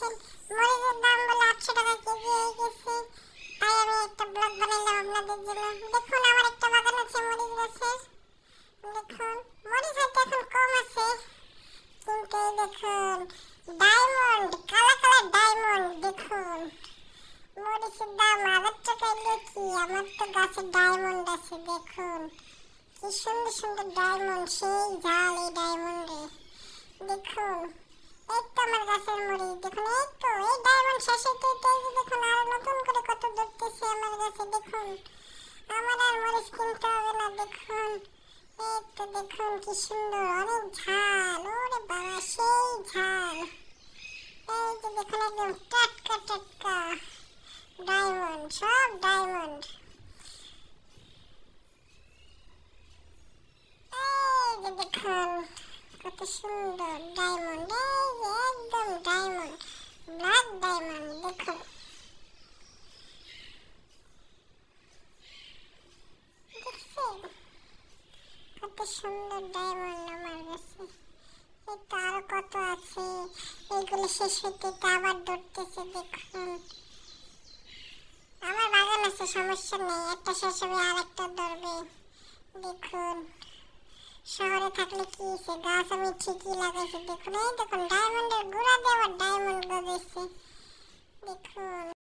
পাচ্ছেন মরিচের দাম বলে একশো টাকা কেজি হয়ে গেছে তাই আমি একটা ব্লগ বানাইলাম আপনাদের জন্য দেখুন আমার একটা বাগান আছে মরিচ গাছের দেখুন মরিচ হয়তো এখন কম আছে কিন্তু দেখুন ডায়মন্ড কালা কালা ডায়মন্ড দেখুন মরিচের দাম হাজার টাকা এলো কি আমার তো গাছে ডায়মন্ড আছে দেখুন কি সুন্দর সুন্দর ডায়মন্ড সেই ঝাল এই ডায়মন্ড গাছের মুড়ি দেখুন এই তো এই ডায়মন্ড শেষের কেটেই দেখুন আর নতুন করে কত ধরতেছে আমার গাছে দেখুন আমার আর মরিচ কিনতে হবে না দেখুন এই তো দেখুন কি সুন্দর অনেক ঝাল ওরে বাবা সেই ঝাল এই যে দেখুন একদম টাটকা টাটকা ডায়মন্ড সব ডায়মন্ড এই যে দেখুন কত সুন্দর ডায়মন্ড এই যে সুন্দর ডায়মন্ড আমার কাছে এটা আরো কত আছে এগুলো শেষ হইতে আবার দেখুন আমার বাগান আছে সমস্যা নেই একটা শেষ হবে আর একটা ধরবে দেখুন শহরে থাকলে কি সবুজ মিষ্টি লাগেছে দেখো না দেখো ডায়মন্ডের গুড়া দেওয়া আর ডায়মন্ড গো দিতে দেখো